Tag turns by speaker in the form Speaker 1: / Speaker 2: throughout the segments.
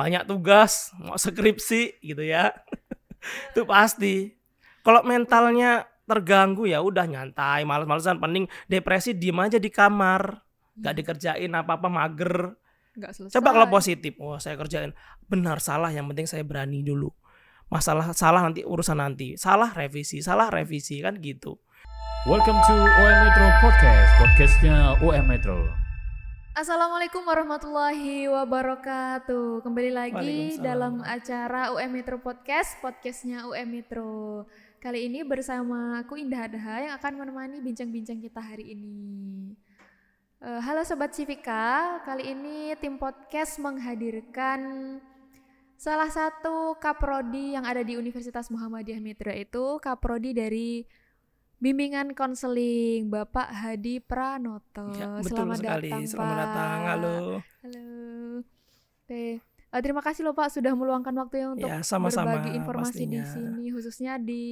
Speaker 1: banyak tugas, mau skripsi gitu ya. Itu pasti. Kalau mentalnya terganggu ya udah nyantai, malas-malasan pending depresi diem aja di kamar, nggak iya. dikerjain apa-apa mager. Coba kalau positif, wah oh, saya kerjain benar salah yang penting saya berani dulu. Masalah salah nanti urusan nanti, salah revisi, salah revisi kan gitu. Welcome to OM Metro Podcast, podcastnya OM Metro.
Speaker 2: Assalamualaikum warahmatullahi wabarakatuh. Kembali lagi dalam acara UM Metro Podcast, podcastnya UM Metro. Kali ini bersama aku Indah Adha yang akan menemani bincang-bincang kita hari ini. Uh, halo Sobat Civika, kali ini tim podcast menghadirkan salah satu kaprodi yang ada di Universitas Muhammadiyah Metro itu kaprodi dari bimbingan konseling Bapak Hadi Pranoto. Ya, betul Selamat sekali. datang, Selamat Pak. datang. Halo. Halo. Oke. Uh, terima kasih loh Pak sudah meluangkan waktu yang untuk ya, sama -sama, berbagi informasi pastinya. di sini khususnya di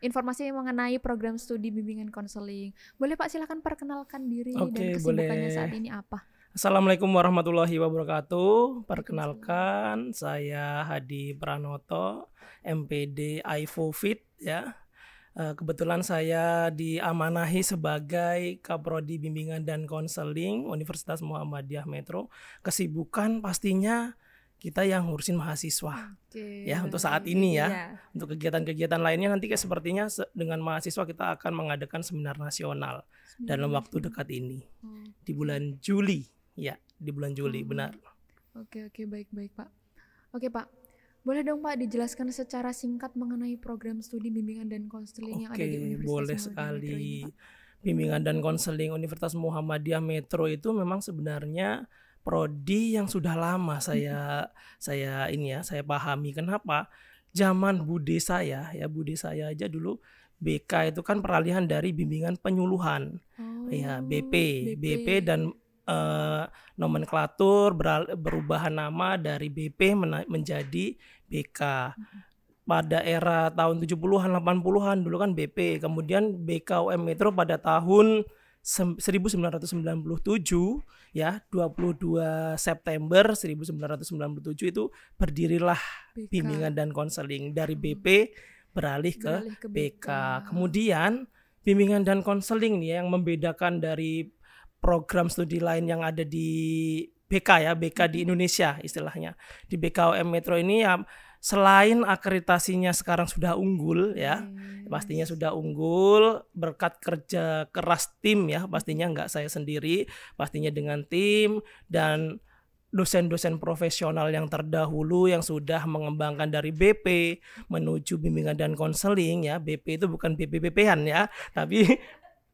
Speaker 2: informasi mengenai program studi bimbingan konseling. Boleh Pak silakan perkenalkan diri okay, dan kesibukannya boleh. saat ini apa?
Speaker 1: Assalamualaikum warahmatullahi wabarakatuh. Perkenalkan saya Hadi Pranoto, MPD Ivo Fit, ya Eh, kebetulan saya diamanahi sebagai Kaprodi Bimbingan dan Konseling Universitas Muhammadiyah Metro. Kesibukan pastinya kita yang ngurusin mahasiswa. Okay. Ya, untuk saat ini ya. Yeah. Untuk kegiatan-kegiatan lainnya nanti kayak sepertinya dengan mahasiswa kita akan mengadakan seminar nasional seminar. dalam waktu dekat ini. Hmm. Di bulan Juli. Ya, di bulan Juli, hmm. benar.
Speaker 2: Oke, okay, oke, okay, baik-baik, Pak. Oke, Pak. Boleh dong Pak dijelaskan secara singkat mengenai program studi bimbingan dan konseling Oke, yang ada di Universitas boleh
Speaker 1: sekali. Metro ini, Bimbingan dan konseling Universitas Muhammadiyah Metro itu memang sebenarnya prodi yang sudah lama saya hmm. saya ini ya, saya pahami kenapa zaman bude saya ya, bude saya aja dulu BK itu kan peralihan dari bimbingan penyuluhan. Ya, oh, ya, BP, BP, BP dan uh, nomenklatur berubah nama dari BP menjadi BK. Mm-hmm. Pada era tahun 70-an, 80-an dulu kan BP, kemudian BKUM Metro pada tahun 1997 ya 22 September 1997 itu berdirilah BK. bimbingan dan konseling dari mm-hmm. BP beralih ke, beralih ke BK. BK. Kemudian bimbingan dan konseling nih ya, yang membedakan dari program studi lain yang ada di BK ya, BK di Indonesia istilahnya. Di BKOM Metro ini ya selain akreditasinya sekarang sudah unggul ya, hmm. pastinya sudah unggul berkat kerja keras tim ya, pastinya nggak saya sendiri, pastinya dengan tim dan dosen-dosen profesional yang terdahulu yang sudah mengembangkan dari BP menuju bimbingan dan konseling ya BP itu bukan bp an ya tapi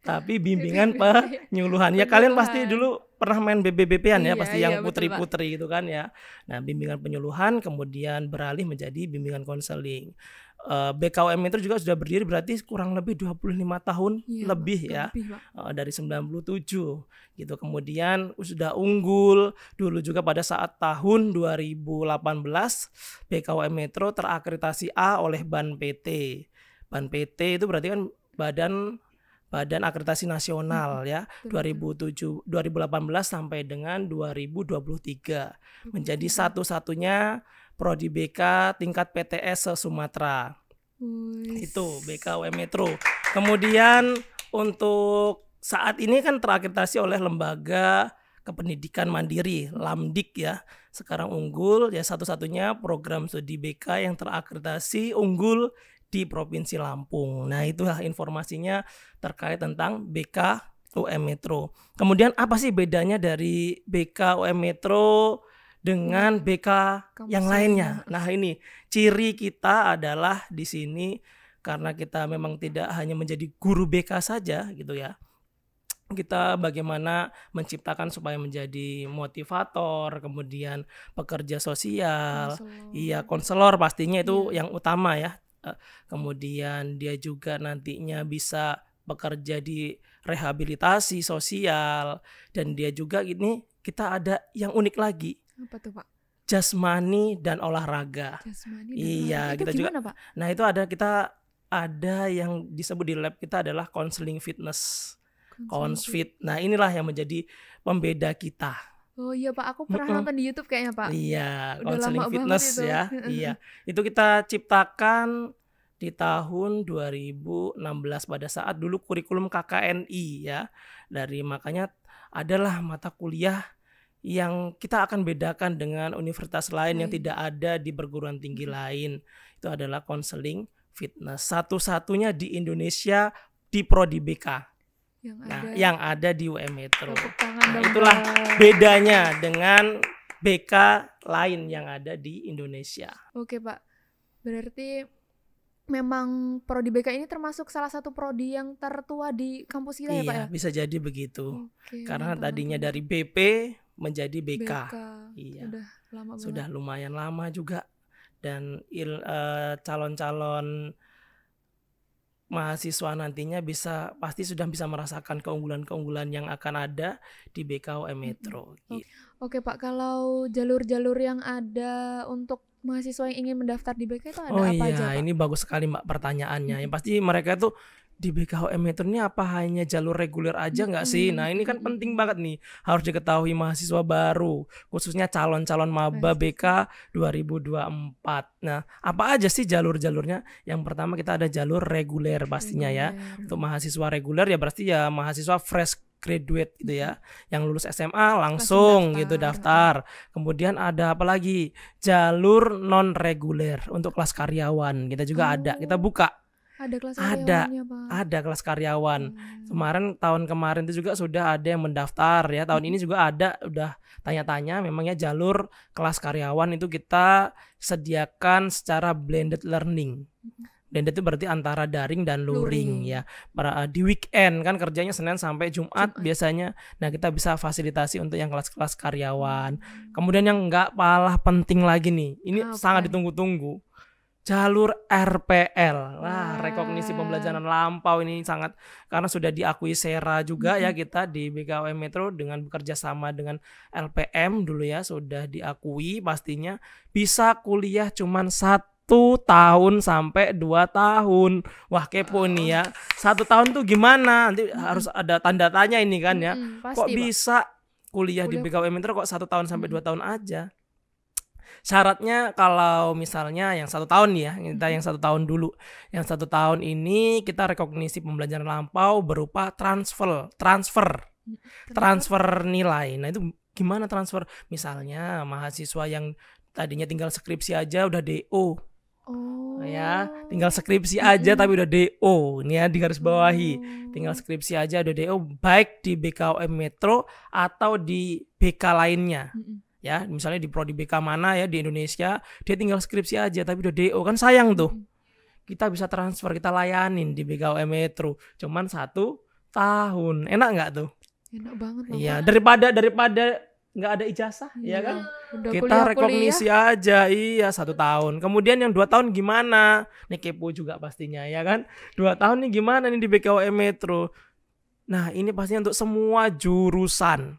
Speaker 1: tapi bimbingan penyuluhan ya kalian pasti dulu pernah main BBBP-an ya iya, pasti iya, yang putri-putri gitu kan ya nah bimbingan penyuluhan kemudian beralih menjadi bimbingan konseling uh, eh, BKOM itu juga sudah berdiri berarti kurang lebih 25 tahun iya, lebih ya lebih, eh, sembilan uh, dari 97 gitu kemudian sudah unggul dulu juga pada saat tahun 2018 BKOM Metro terakreditasi A oleh Ban PT Ban PT itu berarti kan Badan Badan Akreditasi Nasional hmm. ya 2007 2018 sampai dengan 2023 hmm. menjadi satu-satunya prodi BK tingkat PTS se Sumatera. Hmm. Itu BKW Metro. Kemudian untuk saat ini kan terakreditasi oleh lembaga kependidikan mandiri Lamdik ya sekarang unggul ya satu-satunya program studi BK yang terakreditasi unggul di Provinsi Lampung. Nah, itulah informasinya terkait tentang BK UM Metro. Kemudian apa sih bedanya dari BK UM Metro dengan nah, BK
Speaker 2: yang lainnya?
Speaker 1: Nah, ini ciri kita adalah di sini karena kita memang tidak hanya menjadi guru BK saja gitu ya kita bagaimana menciptakan supaya menjadi motivator, kemudian pekerja sosial, konselor. iya konselor pastinya itu yeah. yang utama ya kemudian dia juga nantinya bisa bekerja di rehabilitasi sosial dan dia juga ini kita ada yang unik lagi apa tuh pak jasmani dan olahraga jasmani dan iya olahraga. kita gimana, juga pak? nah itu ada kita ada yang disebut di lab kita adalah counseling fitness
Speaker 2: konsfit.
Speaker 1: Nah inilah yang menjadi pembeda kita
Speaker 2: Oh iya Pak, aku pernah mm nonton di YouTube kayaknya Pak.
Speaker 1: Iya, konseling fitness itu. ya. iya. Itu kita ciptakan di tahun 2016 pada saat dulu kurikulum KKNI ya. Dari makanya adalah mata kuliah yang kita akan bedakan dengan universitas lain yang tidak ada di perguruan tinggi lain. Itu adalah konseling fitness. Satu-satunya di Indonesia di prodi BK
Speaker 2: yang nah, ada, yang
Speaker 1: ada di UM Metro.
Speaker 2: Nah, itulah bedanya
Speaker 1: dengan BK lain yang ada di Indonesia.
Speaker 2: Oke Pak, berarti memang prodi BK ini termasuk salah satu prodi yang tertua di kampus kita iya, ya Pak iya, ya?
Speaker 1: bisa jadi begitu. Oke, Karena mantap, tadinya dari BP menjadi BK. BK.
Speaker 2: Iya. Sudah lama Sudah
Speaker 1: lumayan lama juga dan eh, calon-calon uh, mahasiswa nantinya bisa pasti sudah bisa merasakan keunggulan-keunggulan yang akan ada di BKUM Metro.
Speaker 2: Gitu. Oke Pak, kalau jalur-jalur yang ada untuk mahasiswa yang ingin mendaftar di BK itu ada oh, apa iya. aja? Oh
Speaker 1: iya, ini bagus sekali Mbak pertanyaannya. Hmm. Yang pasti mereka itu di BKHM itu ini apa hanya jalur reguler aja nggak sih? Nah ini kan penting banget nih harus diketahui mahasiswa baru khususnya calon-calon maba BK 2024. Nah apa aja sih jalur-jalurnya? Yang pertama kita ada jalur reguler pastinya ya untuk mahasiswa reguler ya berarti ya mahasiswa fresh graduate gitu ya yang lulus SMA langsung gitu daftar. gitu daftar kemudian ada apa lagi jalur non reguler untuk kelas karyawan kita juga oh. ada kita buka
Speaker 2: ada kelas ada,
Speaker 1: Pak. Ada kelas karyawan. Hmm. Kemarin tahun kemarin itu juga sudah ada yang mendaftar ya. Tahun hmm. ini juga ada udah tanya-tanya memangnya jalur kelas karyawan itu kita sediakan secara blended learning. dan Blended itu berarti antara daring dan luring, luring. ya. Para uh, eh, di weekend kan kerjanya Senin sampai Jumat, Jumat biasanya. Nah, kita bisa fasilitasi untuk yang kelas-kelas karyawan. Hmm. Kemudian yang nggak kalah penting lagi nih. Ini okay. sangat ditunggu-tunggu jalur RPL. Wah, rekognisi pembelajaran lampau ini sangat karena sudah diakui Sera juga hmm. ya kita di BKWM Metro dengan bekerja sama dengan LPM dulu ya sudah diakui pastinya bisa kuliah cuman satu tahun sampai dua tahun. Wah, kepo oh. nih ya. Satu tahun tuh gimana? Nanti hmm. harus ada tanda tanya ini kan ya. Hmm, pasti, Kok bisa kuliah, kuliah di BKW Metro kok satu tahun sampai hmm. dua tahun aja? syaratnya kalau misalnya yang satu tahun ya kita yang satu tahun dulu yang satu tahun ini kita rekognisi pembelajaran lampau berupa transfer transfer transfer nilai nah itu gimana transfer misalnya mahasiswa yang tadinya tinggal skripsi aja udah do Oh. Ya, tinggal skripsi aja tapi udah DO. Ini ya di garis bawahi. Oh. Tinggal skripsi aja udah DO baik di BKOM Metro atau di BK lainnya ya misalnya di prodi BK mana ya di Indonesia dia tinggal skripsi aja tapi udah DO kan sayang tuh kita bisa transfer kita layanin di BKUM Metro cuman satu tahun enak nggak tuh
Speaker 2: enak banget iya
Speaker 1: daripada daripada nggak ada ijazah
Speaker 2: ya, ya kan udah kita rekognisi
Speaker 1: aja iya satu tahun kemudian yang dua tahun gimana nih kepo juga pastinya ya kan dua tahun nih gimana nih di BKUM Metro nah ini pastinya untuk semua jurusan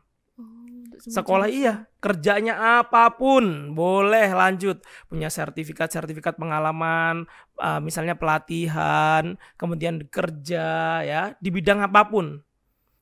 Speaker 2: Sekolah iya,
Speaker 1: kerjanya apapun boleh lanjut. Punya sertifikat-sertifikat pengalaman, uh, misalnya pelatihan, kemudian kerja ya di bidang apapun.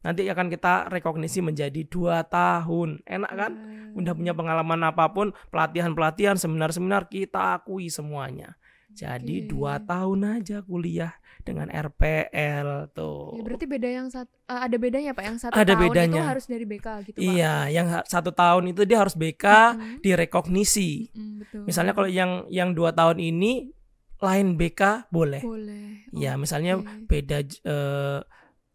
Speaker 1: Nanti akan kita rekognisi menjadi dua tahun. Enak kan? Iya, iya, Udah punya iya. pengalaman apapun, pelatihan-pelatihan, seminar-seminar kita akui semuanya. Jadi okay. dua tahun aja kuliah dengan RPL tuh. Ya, berarti
Speaker 2: beda yang satu, eh, ada bedanya pak yang satu ada tahun bedanya. itu harus dari BK gitu pak?
Speaker 1: Iya, yang satu tahun itu dia harus BK mm -hmm. direkognisi. Mm betul. Misalnya kalau yang yang dua tahun ini lain BK boleh.
Speaker 2: Boleh.
Speaker 1: Oh, ya misalnya okay. beda. Uh,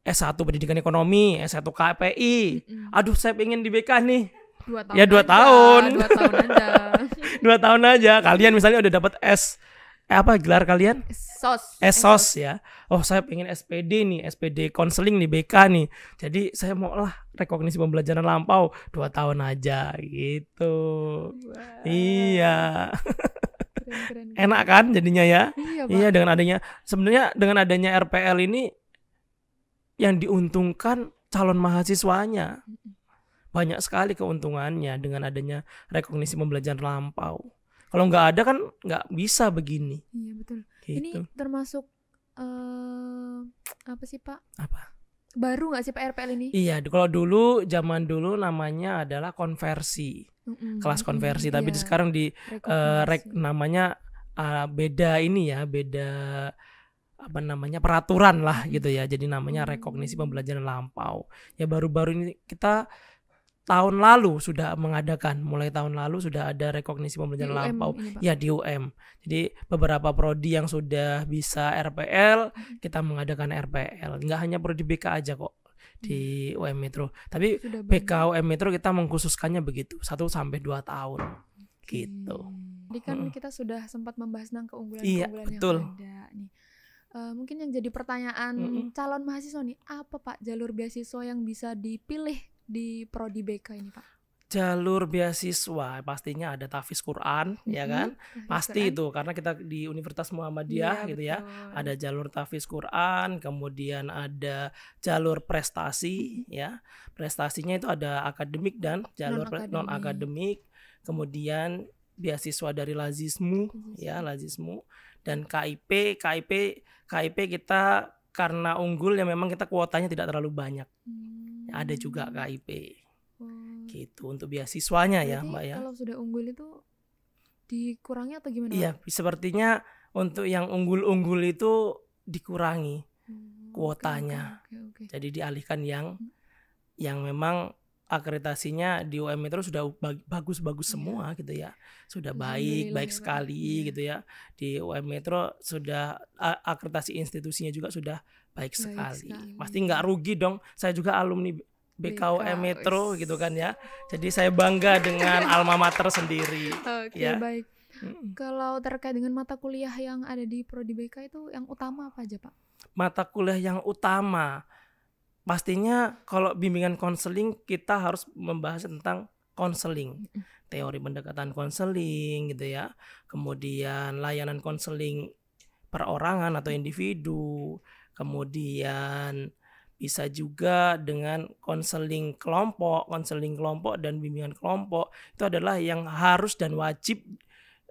Speaker 1: eh, S1 Pendidikan Ekonomi, S1 KPI. Mm-mm. Aduh, saya pengen di BK nih. Dua ya, tahun ya dua aja, tahun. Dua tahun aja. dua tahun aja. Kalian misalnya udah dapat S eh, apa gelar kalian?
Speaker 2: Esos.
Speaker 1: Esos eh, ya. Oh saya pengen SPD nih, SPD konseling nih BK nih. Jadi saya mau lah rekognisi pembelajaran lampau dua tahun aja gitu. Wow. Iya. Keren, keren, Enak kan jadinya ya? Iya, iya dengan adanya sebenarnya dengan adanya RPL ini yang diuntungkan calon mahasiswanya. Banyak sekali keuntungannya dengan adanya rekognisi pembelajaran lampau kalau nggak ada kan nggak bisa begini. Iya betul. Gitu. Ini
Speaker 2: termasuk uh, apa sih Pak? Apa? Baru nggak sih Pak ini? Iya,
Speaker 1: kalau dulu zaman dulu namanya adalah konversi, mm-hmm. kelas konversi. Mm-hmm. Tapi iya. sekarang di uh, rek namanya uh, beda ini ya, beda apa namanya peraturan lah gitu ya jadi namanya hmm. rekognisi pembelajaran lampau ya baru-baru ini kita tahun lalu sudah mengadakan mulai tahun lalu sudah ada rekognisi pembelajaran lampau lampau ya di UM jadi beberapa prodi yang sudah bisa RPL mm-hmm. kita mengadakan RPL nggak hanya prodi BK aja kok di UM Metro tapi BK UM Metro kita mengkhususkannya begitu satu sampai dua tahun okay. gitu
Speaker 2: jadi kan hmm. kita sudah sempat membahas tentang keunggulan-keunggulan iya, keunggulan betul. yang ada nih uh, mungkin yang jadi pertanyaan mm -hmm. calon mahasiswa nih apa pak jalur beasiswa yang bisa dipilih di prodi BK ini Pak?
Speaker 1: jalur beasiswa pastinya ada tafis Quran mm-hmm. ya kan pasti Quran. itu karena kita di Universitas Muhammadiyah iya, gitu ya, gitu betul. ya ada jalur tafis Quran kemudian ada jalur prestasi ya prestasinya itu ada akademik dan jalur non akademik kemudian beasiswa dari Lazismu mm-hmm. ya Lazismu dan KIP KIP KIP kita karena unggul ya memang kita kuotanya tidak terlalu banyak hmm ada juga KIP hmm. Oh. gitu untuk beasiswanya Jadi ya mbak ya
Speaker 2: kalau sudah unggul itu dikurangi atau gimana iya
Speaker 1: sepertinya untuk yang unggul-unggul itu dikurangi hmm, kuotanya okay, okay, okay. jadi dialihkan yang hmm. yang memang akreditasinya di UM Metro sudah bagus-bagus iya. semua gitu ya. Sudah hmm, baik, baik sekali yeah. gitu ya. Di UM Metro sudah akreditasi institusinya juga sudah baik, baik sekali. Pasti nggak rugi dong. Saya juga alumni BKUM e e Metro BK. gitu kan ya. Jadi saya bangga dengan alma mater sendiri. Oke, ya. baik.
Speaker 2: Hmm. Kalau terkait dengan mata kuliah yang ada di prodi BK itu yang utama apa aja, Pak?
Speaker 1: Mata kuliah yang utama pastinya kalau bimbingan konseling kita harus membahas tentang konseling, teori pendekatan konseling gitu ya. Kemudian layanan konseling perorangan atau individu, Kemudian bisa juga dengan konseling kelompok, konseling kelompok dan bimbingan kelompok itu adalah yang harus dan wajib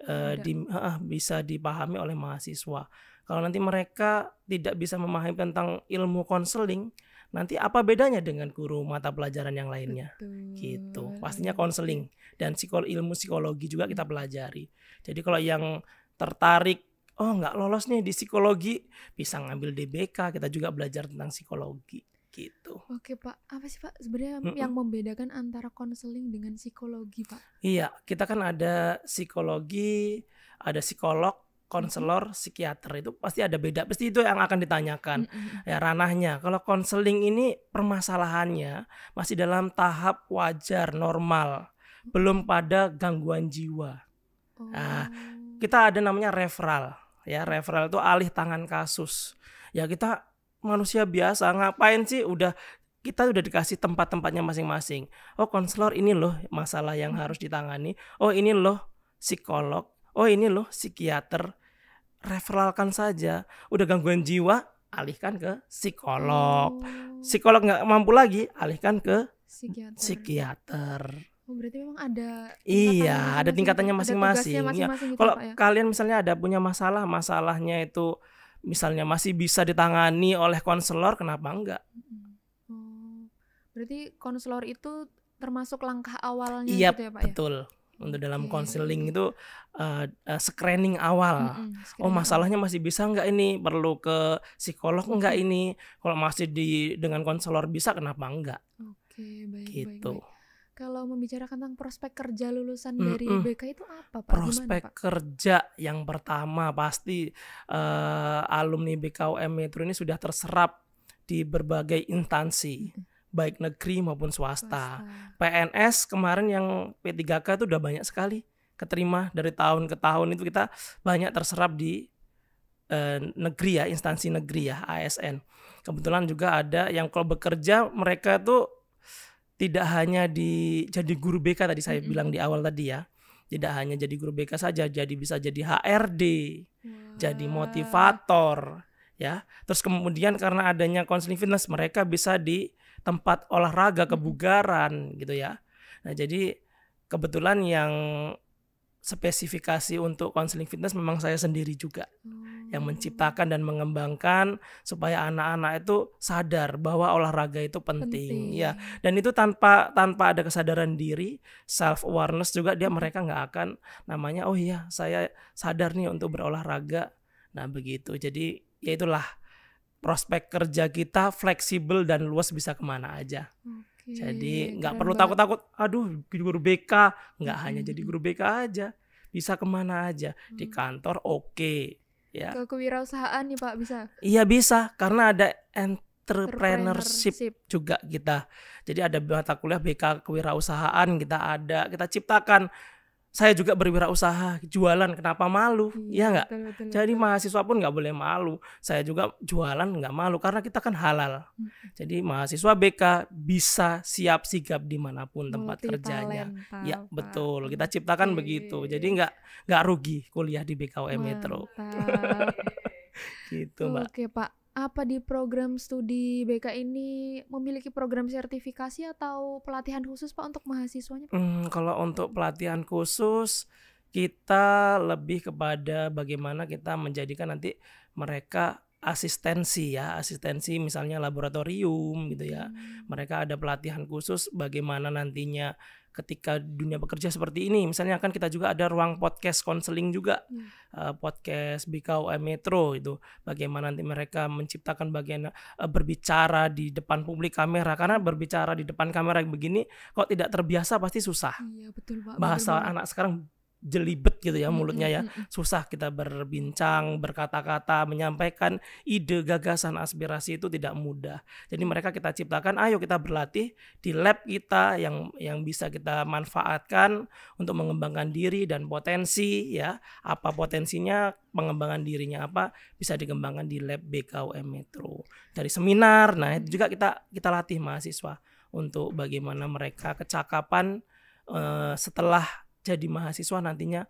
Speaker 1: uh, di, uh, bisa dipahami oleh mahasiswa. Kalau nanti mereka tidak bisa memahami tentang ilmu konseling, nanti apa bedanya dengan guru mata pelajaran yang lainnya? Gitu. Betul. Gitu. Pastinya konseling dan psikol ilmu psikologi juga kita hmm. pelajari. Jadi kalau yang tertarik oh nggak lolos nih di psikologi bisa ngambil DBK kita juga belajar tentang psikologi gitu.
Speaker 2: Oke pak, apa sih pak sebenarnya mm -mm. yang membedakan antara konseling dengan psikologi pak?
Speaker 1: Iya, kita kan ada psikologi, ada psikolog, konselor, psikiater itu pasti ada beda. Pasti itu yang akan ditanyakan mm -hmm. ya ranahnya. Kalau konseling ini permasalahannya masih dalam tahap wajar normal, belum pada gangguan jiwa. Nah, oh. Nah, kita ada namanya referral ya referral itu alih tangan kasus ya kita manusia biasa ngapain sih udah kita udah dikasih tempat-tempatnya masing-masing oh konselor ini loh masalah yang hmm. harus ditangani oh ini loh psikolog oh ini loh psikiater referalkan saja udah gangguan jiwa alihkan ke psikolog oh. psikolog nggak mampu lagi alihkan ke psikiater, psikiater.
Speaker 2: Oh, berarti memang ada
Speaker 1: iya ada gitu? tingkatannya masing-masing. ya. gitu, Kalau ya? kalian misalnya ada punya masalah, masalahnya itu misalnya masih bisa ditangani oleh konselor, kenapa enggak?
Speaker 2: Oh, berarti konselor itu termasuk langkah awalnya iya, gitu ya Pak ya?
Speaker 1: betul. ya? Untuk dalam okay. konseling itu uh, uh, screening awal. Mm-hmm, screening oh, masalahnya awal. masih bisa enggak ini? Perlu ke psikolog enggak ini? Kalau masih di dengan konselor bisa kenapa enggak? Oke,
Speaker 2: okay, baik gitu. baik. baik kalau membicarakan tentang prospek kerja lulusan mm -mm. dari BK itu apa Pak? Prospek
Speaker 1: Gimana, Pak? kerja yang pertama pasti uh, alumni BKUM Metro ini sudah terserap di berbagai instansi. Mm -hmm baik negeri maupun swasta. swasta. PNS kemarin yang P3K itu udah banyak sekali keterima dari tahun ke tahun itu kita banyak terserap di eh, negeri ya, instansi negeri ya, ASN. Kebetulan juga ada yang kalau bekerja mereka tuh tidak hanya di jadi guru BK tadi saya mm -hmm. bilang di awal tadi ya tidak hanya jadi guru BK saja jadi bisa jadi HRD wow. jadi motivator ya terus kemudian karena adanya counseling fitness mereka bisa di tempat olahraga kebugaran gitu ya nah jadi kebetulan yang spesifikasi untuk konseling fitness memang saya sendiri juga hmm. yang menciptakan dan mengembangkan supaya anak-anak itu sadar bahwa olahraga itu penting, ya. penting ya dan itu tanpa tanpa ada kesadaran diri self awareness juga dia mereka nggak akan namanya oh iya saya sadar nih untuk berolahraga nah begitu jadi ya itulah prospek kerja kita fleksibel dan luas bisa kemana aja. Hmm jadi nggak perlu takut-takut. Aduh, guru BK nggak hmm. hanya jadi guru BK aja, bisa kemana aja hmm. di mm. kantor. Oke, okay. ya. Ke
Speaker 2: kewirausahaan nih Pak bisa?
Speaker 1: Iya bisa, karena ada entrepreneurship, entrepreneurship juga kita. Jadi ada mata kuliah BK kewirausahaan kita ada, kita ciptakan saya juga berwirausaha jualan kenapa malu iya, ya nggak jadi mahasiswa pun nggak boleh malu saya juga jualan nggak malu karena kita kan halal jadi mahasiswa BK bisa siap sigap dimanapun tempat kerjanya ya betul kita ciptakan Oke. Iya, begitu iya, jadi iya. nggak nggak rugi kuliah di BKW e Metro gitu mbak
Speaker 2: oke pak apa di program studi BK ini memiliki program sertifikasi atau pelatihan khusus Pak untuk mahasiswanya? Pak?
Speaker 1: Hmm, kalau untuk pelatihan khusus kita lebih kepada bagaimana kita menjadikan nanti mereka asistensi ya asistensi misalnya laboratorium gitu ya hmm. mereka ada pelatihan khusus bagaimana nantinya ketika dunia bekerja seperti ini. Misalnya kan kita juga ada ruang podcast konseling juga, hmm. uh, podcast BKUM eh, Metro itu bagaimana nanti mereka menciptakan bagian uh, berbicara di depan publik kamera karena berbicara di depan kamera begini kok tidak terbiasa pasti susah. Iya
Speaker 2: betul Pak. Bahasa betul,
Speaker 1: anak sekarang jelibet gitu ya mulutnya ya susah kita berbincang berkata-kata menyampaikan ide gagasan aspirasi itu tidak mudah jadi mereka kita ciptakan ayo kita berlatih di lab kita yang yang bisa kita manfaatkan untuk mengembangkan diri dan potensi ya apa potensinya pengembangan dirinya apa bisa dikembangkan di lab BKUM Metro dari seminar nah itu juga kita kita latih mahasiswa untuk bagaimana mereka kecakapan eh, setelah jadi mahasiswa nantinya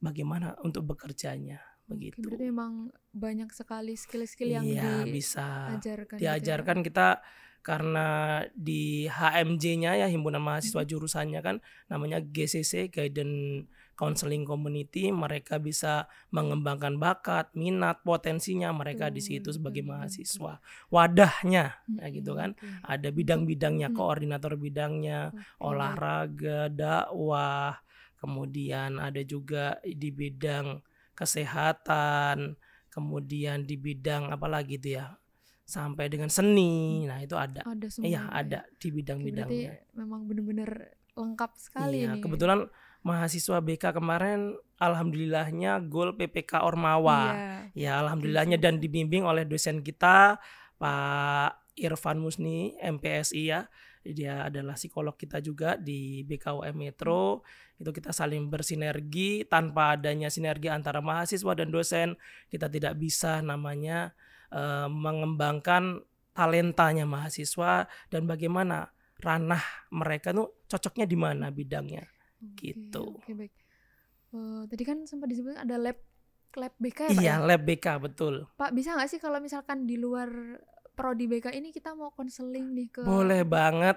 Speaker 1: bagaimana untuk bekerjanya begitu.
Speaker 2: Berarti memang banyak sekali skill-skill yang iya, di bisa gitu ya. diajarkan. Diajarkan ya.
Speaker 1: kita karena di HMJ-nya ya himpunan mahasiswa hmm. jurusannya kan namanya GCC Guidance Counseling Community mereka bisa mengembangkan bakat, minat, potensinya mereka hmm. di situ sebagai mahasiswa. Wadahnya hmm. ya gitu kan. Ada bidang-bidangnya, mm-hmm. koordinator bidangnya, olahraga, dakwah, kemudian ada juga di bidang kesehatan, kemudian di bidang apa lagi itu ya sampai dengan seni. Hmm. Nah, itu ada. Ada iya, semua. Iya, ada di bidang-bidangnya.
Speaker 2: memang benar-benar lengkap sekali iya, nih. kebetulan
Speaker 1: mahasiswa BK kemarin alhamdulillahnya gol PPK Ormawa. Iya. Ya, alhamdulillahnya dan dibimbing oleh dosen kita Pak Irfan Musni MPSI ya dia adalah psikolog kita juga di BKUM Metro. Hmm. Itu kita saling bersinergi tanpa adanya sinergi antara mahasiswa dan dosen, kita tidak bisa namanya uh, mengembangkan talentanya mahasiswa dan bagaimana ranah mereka tuh cocoknya di mana bidangnya
Speaker 2: gitu. Oke, okay, baik. Uh, tadi kan sempat disebut ada lab lab BK ya Pak? Iya, ya?
Speaker 1: lab BK betul.
Speaker 2: Pak bisa nggak sih kalau misalkan di luar prodi BK ini kita mau konseling nih ke Boleh
Speaker 1: banget.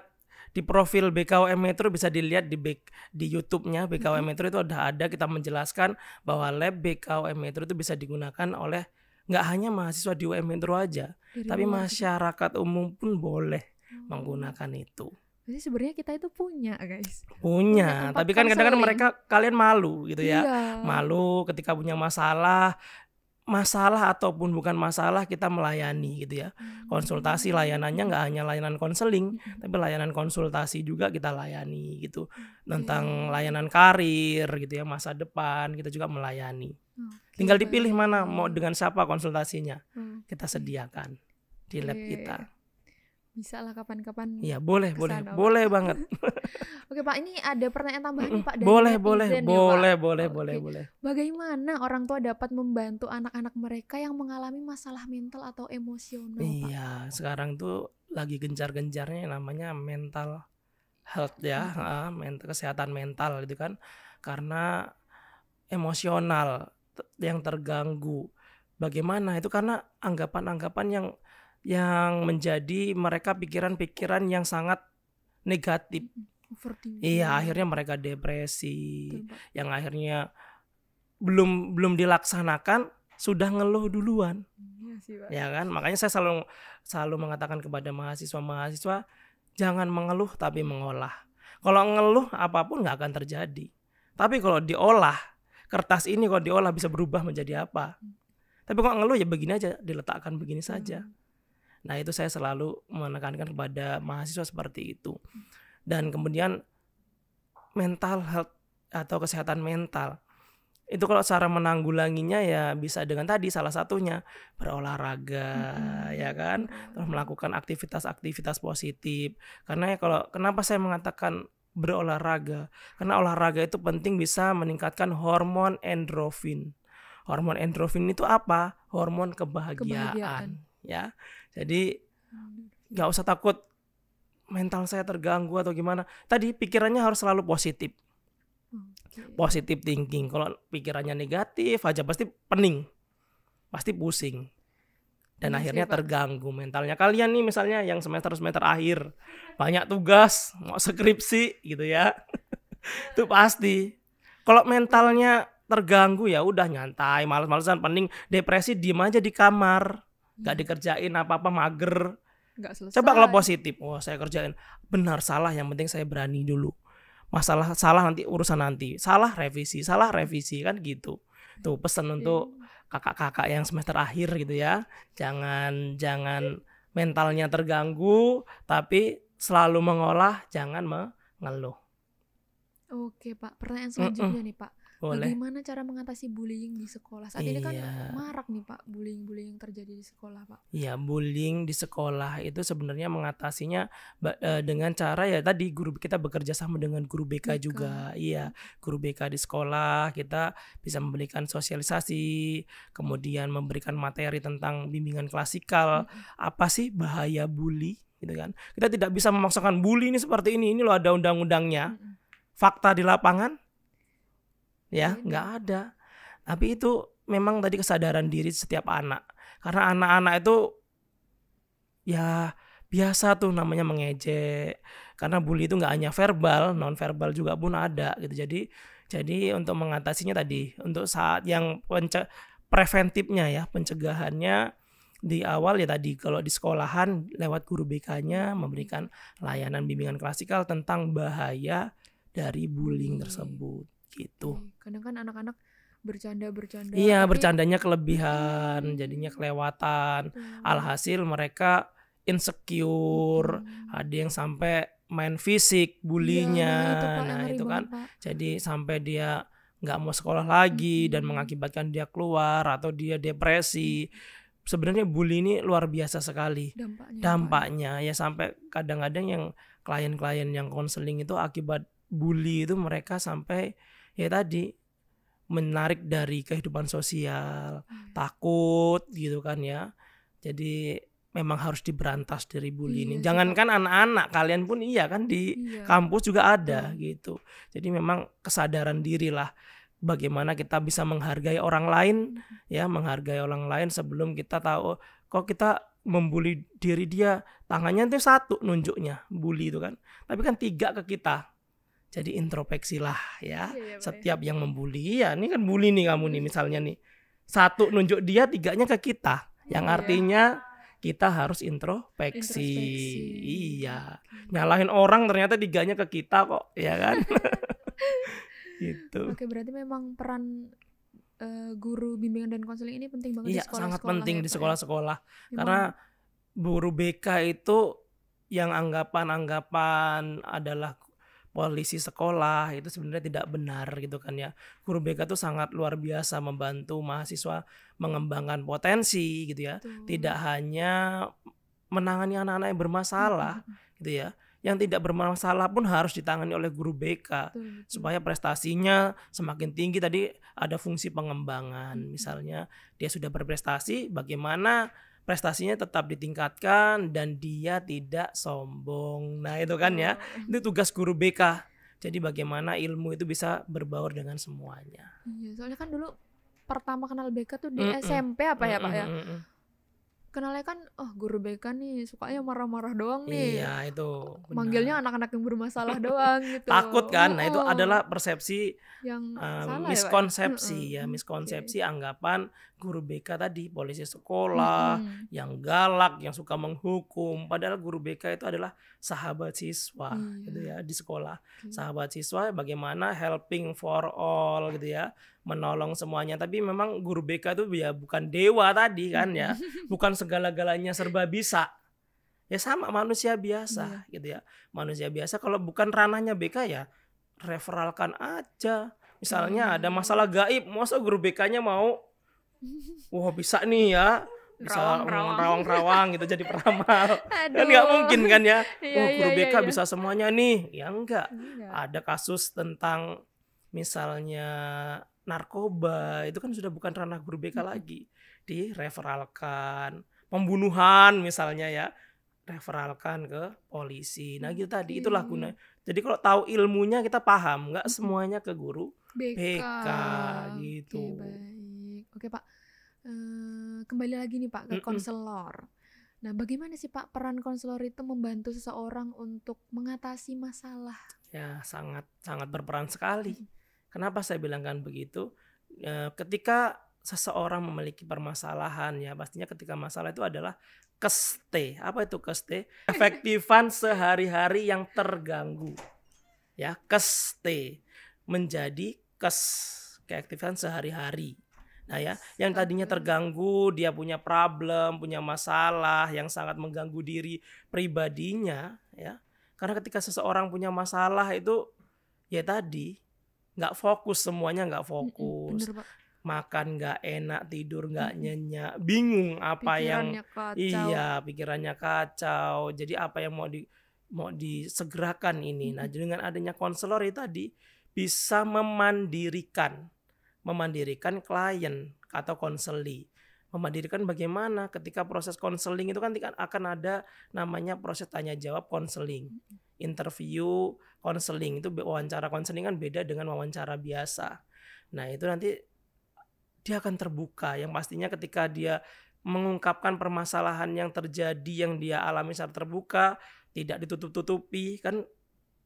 Speaker 1: Di profil BKWM Metro bisa dilihat di BK, di YouTube-nya BKWM hmm. Metro itu ada ada kita menjelaskan bahwa lab BKWM Metro itu bisa digunakan oleh nggak hanya mahasiswa di UM Metro aja, Dari tapi masyarakat umum pun boleh hmm. menggunakan itu.
Speaker 2: Jadi sebenarnya kita itu punya guys.
Speaker 1: Punya, punya tapi kan kadang-kadang kan mereka kalian malu gitu ya. Iya. Malu ketika punya masalah masalah ataupun bukan masalah kita melayani gitu ya hmm. konsultasi layanannya nggak hanya layanan konseling tapi layanan konsultasi juga kita layani gitu tentang layanan karir gitu ya masa depan kita juga melayani tinggal dipilih mana mau dengan siapa konsultasinya kita sediakan di lab kita
Speaker 2: bisa lah kapan-kapan. Iya, boleh, kesana, boleh. Pak. Boleh banget. Oke, Pak, ini ada pertanyaan tambahan nih, Pak dari Boleh, boleh, ya, boleh,
Speaker 1: boleh, boleh, boleh.
Speaker 2: Bagaimana orang tua dapat membantu anak-anak mereka yang mengalami masalah mental atau emosional,
Speaker 1: Iya, Pak? sekarang tuh lagi gencar-gencarnya namanya mental health ya, mental kesehatan mental gitu kan. Karena emosional yang terganggu. Bagaimana itu karena anggapan-anggapan yang yang menjadi mereka pikiran-pikiran yang sangat negatif. Iya, akhirnya mereka depresi. Betul. Yang akhirnya belum belum dilaksanakan sudah ngeluh duluan. Ya, ya kan? Makanya saya selalu selalu mengatakan kepada mahasiswa-mahasiswa jangan mengeluh tapi mengolah. Kalau ngeluh apapun nggak akan terjadi. Tapi kalau diolah, kertas ini kalau diolah bisa berubah menjadi apa? Hmm. Tapi kalau ngeluh ya begini aja, diletakkan begini saja. Hmm. Nah itu saya selalu menekankan kepada mahasiswa seperti itu. Dan kemudian mental health atau kesehatan mental itu kalau cara menanggulanginya ya bisa dengan tadi salah satunya berolahraga hmm. ya kan terus melakukan aktivitas-aktivitas positif karena ya kalau kenapa saya mengatakan berolahraga karena olahraga itu penting bisa meningkatkan hormon endorfin hormon endorfin itu apa hormon kebahagiaan, kebahagiaan. ya jadi nggak usah takut mental saya terganggu atau gimana. Tadi pikirannya harus selalu positif. Positif thinking. Kalau pikirannya negatif aja pasti pening. Pasti pusing. Dan iya akhirnya siapa? terganggu mentalnya. Kalian nih misalnya yang semester-semester akhir banyak tugas, mau skripsi gitu ya. Iya. Itu pasti. Kalau mentalnya terganggu ya udah nyantai, males-malesan, pening, depresi, diem aja di kamar nggak hmm. dikerjain apa-apa mager.
Speaker 2: Gak selesai. Coba kalau
Speaker 1: positif, wah oh, saya kerjain. Benar salah yang penting saya berani dulu. Masalah salah nanti urusan nanti. Salah revisi, salah revisi kan gitu. Tuh pesan untuk kakak-kakak yang semester akhir gitu ya. Jangan jangan mentalnya terganggu tapi selalu mengolah, jangan mengeluh.
Speaker 2: Oke, Pak. Pertanyaan selanjutnya mm -mm. nih, Pak. Boleh. Bagaimana cara mengatasi bullying di sekolah? Saat iya. ini kan iya. marak nih Pak, bullying-bullying yang terjadi di sekolah Pak.
Speaker 1: Iya, bullying di sekolah itu sebenarnya mengatasinya eh, dengan cara ya tadi guru kita bekerja sama dengan guru BK, BK. juga. Iya, guru BK di sekolah kita bisa memberikan sosialisasi, kemudian memberikan materi tentang bimbingan klasikal. Apa sih bahaya bully? gitu kan. Kita tidak bisa memaksakan bully ini seperti ini, ini loh ada undang-undangnya. Fakta di lapangan ya iya. nggak ada tapi itu memang tadi kesadaran diri setiap anak karena anak-anak itu ya biasa tuh namanya mengejek karena bully itu nggak hanya verbal non verbal juga pun ada gitu jadi jadi untuk mengatasinya tadi untuk saat yang pence preventifnya ya pencegahannya di awal ya tadi kalau di sekolahan lewat guru BK-nya memberikan layanan bimbingan klasikal tentang bahaya dari bullying hmm. tersebut gitu
Speaker 2: hmm, kadang kan anak-anak bercanda bercanda iya tapi... bercandanya
Speaker 1: hmm, kelebihan iya, jadinya iya. kelewatan hmm. alhasil mereka insecure hmm. ada yang sampai main fisik bulinya ya, nah itu kan banget, jadi sampai dia nggak mau sekolah lagi hmm. dan mengakibatkan dia keluar atau dia depresi hmm. sebenarnya bully ini luar biasa sekali dampaknya, dampaknya ya sampai kadang-kadang yang klien-klien yang konseling itu akibat bully itu mereka sampai ya tadi menarik dari kehidupan sosial, hmm. takut gitu kan ya. Jadi memang harus diberantas dari bully iya, ini. Jangankan anak-anak, kalian pun iya kan di iya. kampus juga ada hmm. gitu. Jadi memang kesadaran diri lah bagaimana kita bisa menghargai orang lain hmm. ya, menghargai orang lain sebelum kita tahu kok kita membuli diri dia tangannya itu satu nunjuknya bully itu kan. Tapi kan tiga ke kita jadi introspeksilah ya. Iya, iya, Setiap yang membuli ya ini kan bully nih kamu nih hmm. misalnya nih. Satu nunjuk dia, tiganya ke kita. Yang iya. artinya kita harus introspeksi. Iya. Nyalahin orang ternyata tiganya ke kita kok, ya kan?
Speaker 2: gitu. Oke, berarti memang peran uh, guru bimbingan dan konseling ini penting banget iya, ya, ya? di sekolah-sekolah. sangat sekolah, penting di sekolah-sekolah.
Speaker 1: Ya? Karena guru BK itu yang anggapan-anggapan adalah polisi sekolah itu sebenarnya tidak benar gitu kan ya. Guru BK itu sangat luar biasa membantu mahasiswa mengembangkan potensi gitu ya. Betul. Tidak hanya menangani anak-anak yang bermasalah hmm. gitu ya yang tidak bermasalah pun harus ditangani oleh guru BK betul, supaya prestasinya semakin tinggi tadi ada fungsi pengembangan hmm. misalnya dia sudah berprestasi bagaimana prestasinya tetap ditingkatkan dan dia tidak sombong. Nah, itu kan ya. Itu tugas guru BK. Jadi bagaimana ilmu itu bisa berbaur dengan semuanya.
Speaker 2: Iya, soalnya kan dulu pertama kenal BK tuh di mm -mm. SMP apa ya, mm ya, Pak ya? kenalnya kan oh guru BK nih sukanya marah-marah doang nih iya
Speaker 1: itu benar. manggilnya
Speaker 2: anak-anak yang bermasalah doang gitu takut kan nah itu oh. adalah
Speaker 1: persepsi
Speaker 2: yang uh, salah ya, ya? miskonsepsi
Speaker 1: ya, ya miskonsepsi okay. anggapan guru BK tadi, polisi sekolah, hmm. yang galak, yang suka menghukum. Padahal guru BK itu adalah sahabat siswa, hmm. gitu ya di sekolah. Hmm. Sahabat siswa bagaimana helping for all, gitu ya, menolong semuanya. Tapi memang guru BK itu ya bukan dewa tadi kan ya, bukan segala-galanya serba bisa. Ya sama manusia biasa, hmm. gitu ya. Manusia biasa kalau bukan ranahnya BK ya referalkan aja. Misalnya hmm. ada masalah gaib, masa guru BK-nya mau wah bisa nih ya bisa rawang-rawang gitu jadi peramal kan nggak mungkin kan ya oh guru iya, BK iya. bisa semuanya nih ya enggak. iya. ada kasus tentang misalnya narkoba itu kan sudah bukan ranah guru BK hmm. lagi referalkan pembunuhan misalnya ya referalkan ke polisi nah gitu tadi itulah guna jadi kalau tahu ilmunya kita paham nggak semuanya ke guru
Speaker 2: BK, BK gitu oke, baik oke pak Eh, kembali lagi nih Pak ke konselor. Nah, bagaimana sih Pak peran konselor itu membantu seseorang untuk mengatasi masalah?
Speaker 1: Ya, sangat sangat berperan sekali. Kenapa saya bilangkan begitu? E, ketika seseorang memiliki permasalahan ya, pastinya ketika masalah itu adalah keste. Apa itu keste? Efektifan sehari-hari yang terganggu. Ya, keste menjadi kes keaktifan sehari-hari. Nah ya, yang tadinya terganggu, dia punya problem, punya masalah yang sangat mengganggu diri pribadinya ya. Karena ketika seseorang punya masalah itu ya tadi nggak fokus semuanya nggak fokus. Bener, Pak. Makan nggak enak, tidur nggak nyenyak, bingung apa pikirannya yang
Speaker 2: kacau. iya
Speaker 1: pikirannya kacau. Jadi apa yang mau di mau disegerakan ini. Nah, dengan adanya konselor itu ya tadi bisa memandirikan memandirikan klien atau konseli. Memandirikan bagaimana ketika proses konseling itu kan akan ada namanya proses tanya jawab konseling. Interview konseling itu wawancara konseling kan beda dengan wawancara biasa. Nah, itu nanti dia akan terbuka yang pastinya ketika dia mengungkapkan permasalahan yang terjadi yang dia alami secara terbuka, tidak ditutup-tutupi kan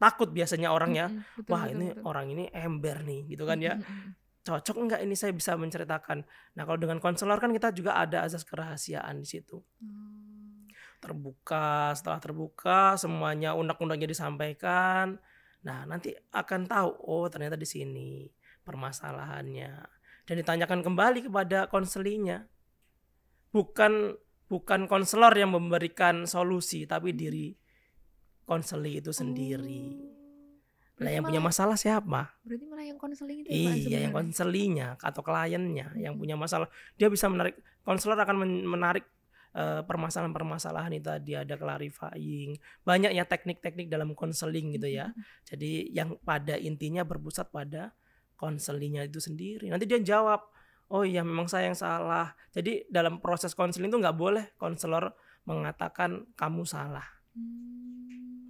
Speaker 1: takut biasanya orangnya. Mm -hmm, betul, Wah, betul, ini betul. orang ini ember nih gitu kan ya. Mm -hmm cocok nggak ini saya bisa menceritakan. Nah kalau dengan konselor kan kita juga ada azas kerahasiaan di situ. Hmm. Terbuka, setelah terbuka semuanya undang-undangnya disampaikan. Nah nanti akan tahu oh ternyata di sini permasalahannya dan ditanyakan kembali kepada konselinya. Bukan bukan konselor yang memberikan solusi tapi diri konseli itu sendiri. Hmm.
Speaker 2: Nah, yang punya masalah siapa? Berarti malah yang konseling itu ya, Iya, yang
Speaker 1: konselingnya atau kliennya hmm. yang punya masalah. Dia bisa menarik konselor akan menarik eh, permasalahan-permasalahan uh, itu tadi ada clarifying. Banyak ya teknik-teknik dalam konseling gitu ya. Hmm. Jadi yang pada intinya berpusat pada konselingnya itu sendiri. Nanti dia jawab, "Oh iya, memang saya yang salah." Jadi dalam proses konseling itu nggak boleh konselor mengatakan kamu salah. Hmm.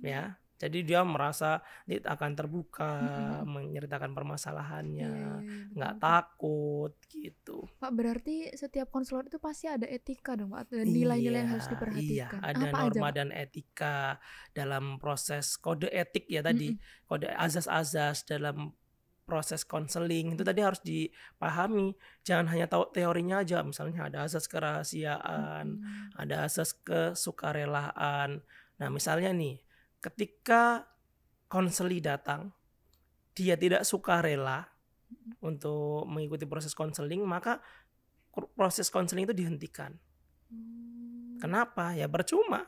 Speaker 1: Ya jadi dia merasa dia akan terbuka hmm. menceritakan permasalahannya, iya, iya, nggak yeah. takut
Speaker 2: gitu. Pak berarti setiap konselor itu pasti ada etika dong Pak, ada nilai-nilai yeah, yang harus iya, diperhatikan. Iya, ada Apa norma aja,
Speaker 1: dan etika dalam proses kode etik ya tadi, hmm. kode azas-azas dalam proses konseling itu tadi harus dipahami jangan hanya tahu teorinya aja misalnya ada asas kerahasiaan hmm. ada asas kesukarelaan nah misalnya nih ketika konseli datang dia tidak suka rela untuk mengikuti proses konseling maka proses konseling itu dihentikan hmm. kenapa ya percuma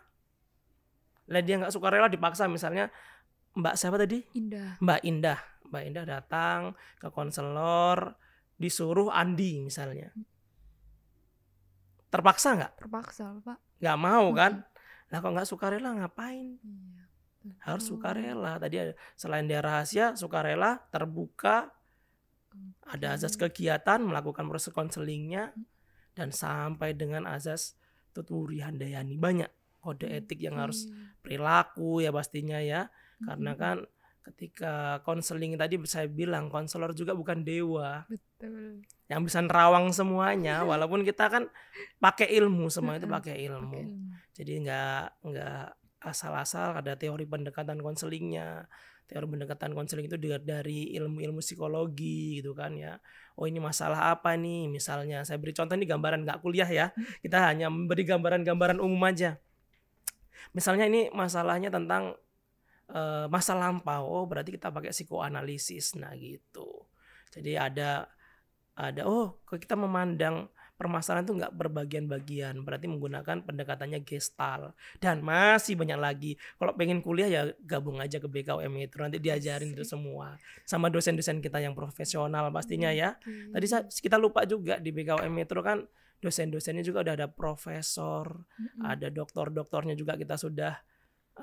Speaker 1: lah dia nggak suka rela dipaksa misalnya mbak siapa tadi Indah mbak Indah mbak Indah datang ke konselor disuruh Andi misalnya terpaksa nggak
Speaker 2: terpaksa pak
Speaker 1: nggak mau kan? hmm. kan lah kok nggak suka rela ngapain hmm harus hmm. sukarela tadi ada, selain dia rahasia sukarela terbuka hmm. ada azas kegiatan melakukan proses konselingnya hmm. dan sampai dengan azas tuturi handayani banyak kode hmm. etik yang hmm. harus perilaku ya pastinya ya hmm. karena kan ketika konseling tadi saya bilang konselor juga bukan dewa betul yang bisa nerawang semuanya walaupun kita kan pakai ilmu semua itu pakai ilmu jadi nggak nggak asal-asal ada teori pendekatan konselingnya teori pendekatan konseling itu dari ilmu-ilmu psikologi gitu kan ya oh ini masalah apa nih misalnya saya beri contoh ini gambaran nggak kuliah ya hmm. kita hanya memberi gambaran-gambaran umum aja misalnya ini masalahnya tentang uh, masa lampau oh berarti kita pakai psikoanalisis nah gitu jadi ada ada oh kita memandang permasalahan itu nggak berbagian-bagian berarti menggunakan pendekatannya gestal dan masih banyak lagi kalau pengen kuliah ya gabung aja ke BKUM itu nanti diajarin Sih. itu semua sama dosen-dosen kita yang profesional pastinya ya hmm. tadi kita lupa juga di BKUM itu kan dosen-dosennya juga udah ada profesor ada dokter-dokternya juga kita sudah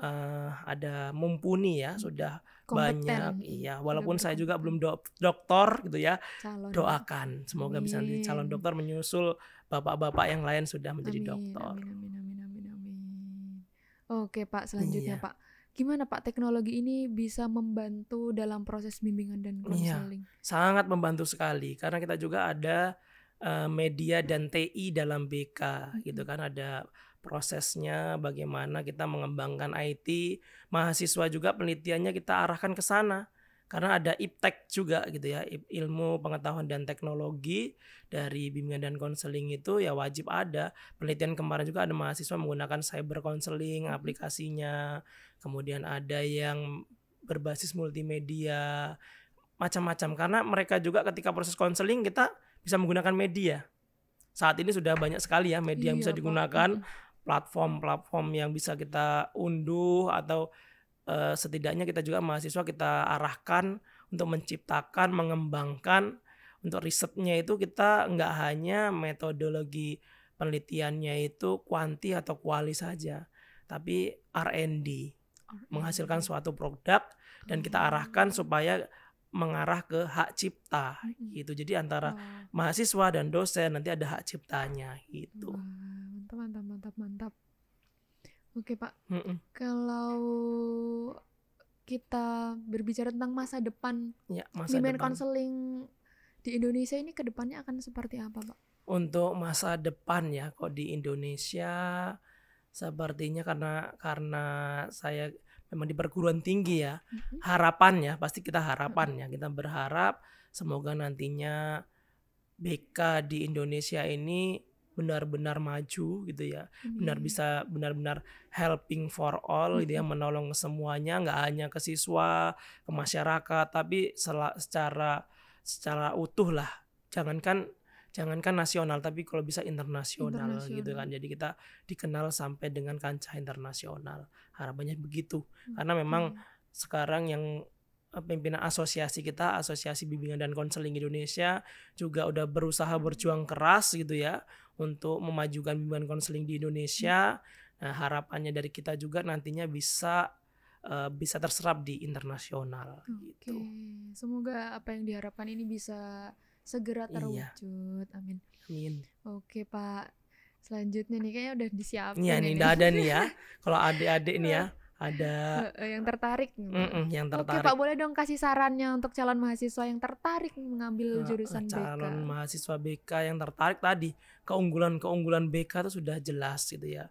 Speaker 1: uh, ada mumpuni ya hmm. sudah banyak iya walaupun Kompeten. saya juga belum dok doktor gitu ya calon. doakan semoga amin. bisa nanti calon dokter menyusul bapak-bapak yang lain sudah menjadi amin, dokter amin, amin, amin, amin, amin.
Speaker 2: oke pak selanjutnya iya. pak gimana pak teknologi ini bisa membantu dalam proses bimbingan dan konseling
Speaker 1: iya, sangat membantu sekali karena kita juga ada eh, media dan TI dalam BK mm -hmm. gitu kan ada prosesnya, bagaimana kita mengembangkan IT, mahasiswa juga penelitiannya kita arahkan ke sana. Karena ada IPTEK juga gitu ya, ilmu pengetahuan dan teknologi dari bimbingan dan konseling itu ya wajib ada. Penelitian kemarin juga ada mahasiswa menggunakan cyber counseling aplikasinya, kemudian ada yang berbasis multimedia, macam-macam. Karena mereka juga ketika proses konseling kita bisa menggunakan media saat ini sudah banyak sekali ya media iya, yang bisa digunakan. Iya platform-platform yang bisa kita unduh atau uh, setidaknya kita juga mahasiswa kita arahkan untuk menciptakan, mengembangkan untuk risetnya itu kita nggak hanya metodologi penelitiannya itu kuanti atau kuali saja, tapi R&D menghasilkan suatu produk dan kita oh. arahkan supaya mengarah ke hak cipta gitu. Jadi antara mahasiswa dan dosen nanti ada hak ciptanya gitu. Hmm
Speaker 2: mantap mantap mantap mantap oke pak mm -mm. kalau kita berbicara tentang masa depan
Speaker 1: ya, masa demand depan.
Speaker 2: counseling di Indonesia ini kedepannya akan seperti apa pak
Speaker 1: untuk masa depan ya kok di Indonesia sepertinya karena karena saya memang di perguruan tinggi ya mm-hmm. harapannya pasti kita harapan ya, kita berharap semoga nantinya BK di Indonesia ini benar-benar maju gitu ya hmm. benar iya. bisa benar-benar helping for all hmm. gitu ya menolong semuanya nggak hanya ke siswa ke masyarakat tapi secara secara utuh lah jangankan jangankan nasional tapi kalau bisa internasional, gitu kan jadi kita dikenal sampai dengan kancah internasional harapannya begitu hmm. karena memang sekarang yang eh, pimpinan asosiasi kita asosiasi bimbingan dan konseling Indonesia juga udah berusaha berjuang keras gitu ya untuk memajukan bimbingan konseling di Indonesia. Nah, harapannya dari kita juga nantinya bisa uh, bisa terserap di internasional
Speaker 2: okay. gitu. Semoga apa yang diharapkan ini bisa segera iya. terwujud. Iya. Amin. Amin. Oke, Pak. Selanjutnya nih kayaknya udah disiapin. Iya, ini udah ada nih ya.
Speaker 1: Kalau adik-adik nih ya, ada
Speaker 2: yang tertarik mm -mm, yang tertarik. Oke Pak boleh dong kasih sarannya untuk calon mahasiswa yang tertarik mengambil jurusan calon BK. Calon
Speaker 1: mahasiswa BK yang tertarik tadi keunggulan-keunggulan BK itu sudah jelas gitu ya.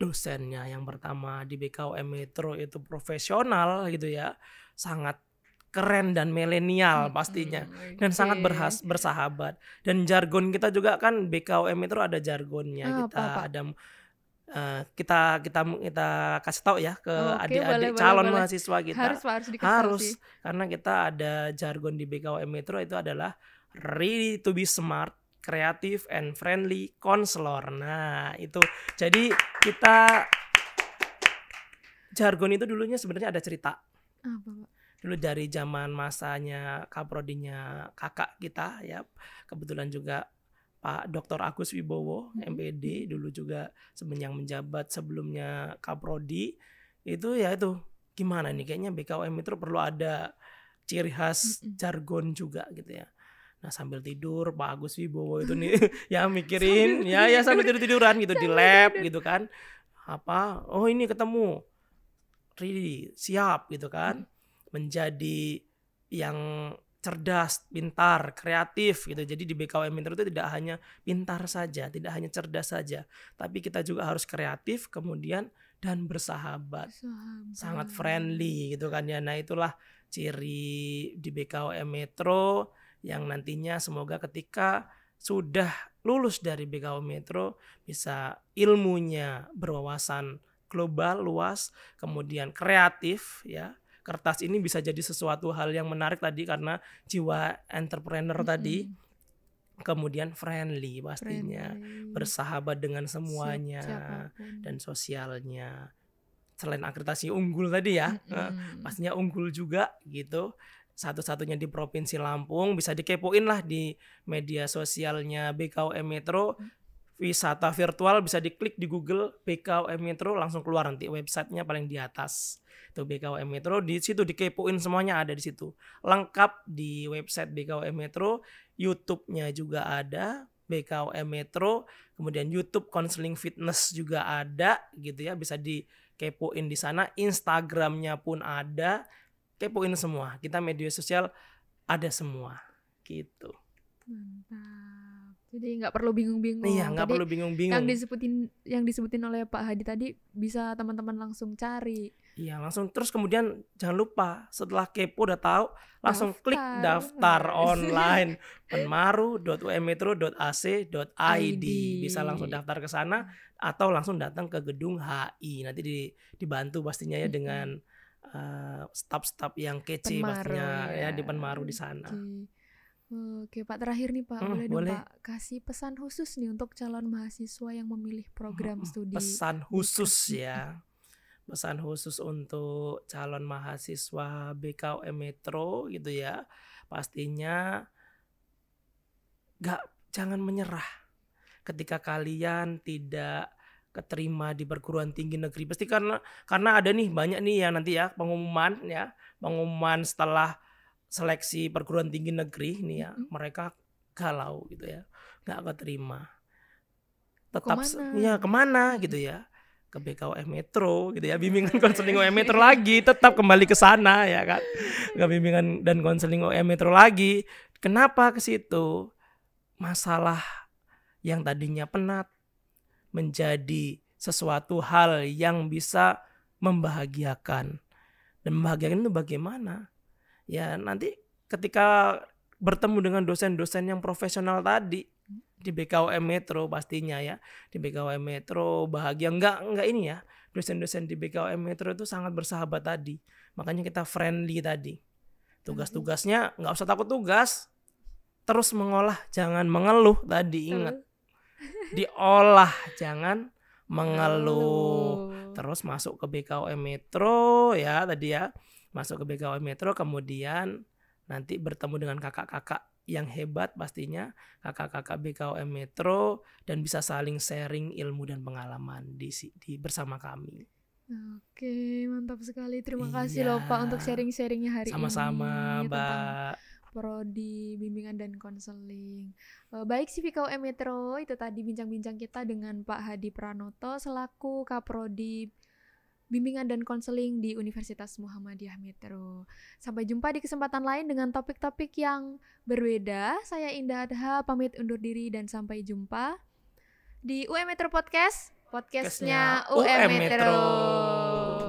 Speaker 1: Dosennya yang pertama di BKUM Metro itu profesional gitu ya. Sangat keren dan milenial pastinya hmm, okay. dan sangat berhas bersahabat dan jargon kita juga kan BKUM Metro ada jargonnya oh, kita apa, apa? ada Uh, kita kita kita kasih tahu ya ke adik-adik oh, calon boleh, mahasiswa kita harus harus, harus karena kita ada jargon di BKUM Metro itu adalah ready to be smart kreatif and friendly counselor nah itu jadi kita jargon itu dulunya sebenarnya ada cerita dulu dari zaman masanya kaprodinya kakak kita ya kebetulan juga Pak Dr. Agus Wibowo, MPD, hmm. dulu juga semenjang menjabat sebelumnya Kaprodi, itu ya itu gimana nih kayaknya BKUM itu perlu ada ciri khas jargon juga gitu ya. Nah sambil tidur Pak Agus Wibowo itu nih ya mikirin sambil ya ya sambil tidur tiduran gitu di lab tidur. gitu kan apa oh ini ketemu ready siap gitu kan mm. menjadi yang cerdas, pintar, kreatif gitu. Jadi di BKWM Pintar itu tidak hanya pintar saja, tidak hanya cerdas saja, tapi kita juga harus kreatif kemudian dan bersahabat. bersahabat. Sangat friendly gitu kan ya. Nah, itulah ciri di BKWM Metro yang nantinya semoga ketika sudah lulus dari BKWM Metro bisa ilmunya berwawasan global luas, kemudian kreatif ya kertas ini bisa jadi sesuatu hal yang menarik tadi karena jiwa entrepreneur mm -hmm. tadi kemudian friendly pastinya friendly. bersahabat dengan semuanya Siapapun. dan sosialnya selain akreditasi unggul tadi ya mm -hmm. pastinya unggul juga gitu satu-satunya di provinsi Lampung bisa dikepoin lah di media sosialnya BKUM Metro mm -hmm wisata virtual bisa diklik di Google BKUM Metro langsung keluar nanti websitenya paling di atas itu BKUM Metro di situ dikepoin semuanya ada di situ lengkap di website BKUM Metro YouTube-nya juga ada BKUM Metro kemudian YouTube Counseling Fitness juga ada gitu ya bisa dikepoin di sana Instagramnya pun ada kepoin semua kita media sosial ada semua gitu
Speaker 2: mantap jadi nggak perlu bingung-bingung. Iya, nggak perlu bingung-bingung. Yang disebutin yang disebutin oleh Pak Hadi tadi bisa teman-teman langsung cari.
Speaker 1: Iya, langsung terus kemudian jangan lupa setelah kepo udah tahu langsung daftar. klik daftar online penmaru.umetro.ac.id bisa langsung daftar ke sana atau langsung datang ke gedung HI. Nanti di, dibantu pastinya ya dengan uh, eh, staff staf yang kece pastinya ya. ya di Penmaru di sana.
Speaker 2: Okay. Oke Pak, terakhir nih Pak, boleh, hmm, boleh dong Pak kasih pesan khusus nih untuk calon mahasiswa yang memilih program hmm, studi. Pesan
Speaker 1: khusus BKM. ya, pesan khusus untuk calon mahasiswa BKUM Metro gitu ya, pastinya nggak jangan menyerah ketika kalian tidak keterima di perguruan tinggi negeri pasti karena karena ada nih banyak nih ya nanti ya pengumuman ya pengumuman setelah seleksi perguruan tinggi negeri ini ya hmm. mereka galau gitu ya nggak keterima tetap kemana? ya kemana gitu ya ke BKUM Metro gitu ya bimbingan konseling UM Metro lagi tetap kembali ke sana ya kan nggak bimbingan dan konseling UM Metro lagi kenapa ke situ masalah yang tadinya penat menjadi sesuatu hal yang bisa membahagiakan dan membahagiakan itu bagaimana ya nanti ketika bertemu dengan dosen-dosen yang profesional tadi di BKOM Metro pastinya ya di BKOM Metro bahagia enggak enggak ini ya dosen-dosen di BKOM Metro itu sangat bersahabat tadi makanya kita friendly tadi tugas-tugasnya nggak usah takut tugas terus mengolah jangan mengeluh tadi ingat diolah jangan mengeluh terus masuk ke BKOM Metro ya tadi ya masuk ke BKW Metro kemudian nanti bertemu dengan kakak-kakak yang hebat pastinya kakak-kakak BKOM Metro dan bisa saling sharing ilmu dan pengalaman di, di bersama kami.
Speaker 2: Oke, mantap sekali. Terima iya. kasih loh Pak untuk iya. sharing-sharingnya hari Sama-sama,
Speaker 1: ini. Sama-sama, Mbak.
Speaker 2: Prodi bimbingan dan konseling. Eh, baik sih VKOM Metro, itu tadi bincang-bincang kita dengan Pak Hadi Pranoto selaku Kaprodi bimbingan dan konseling di Universitas Muhammadiyah Metro. Sampai jumpa di kesempatan lain dengan topik-topik yang berbeda. Saya Indah Adha pamit undur diri dan sampai jumpa di UM Metro Podcast, podcastnya UM, UM Metro.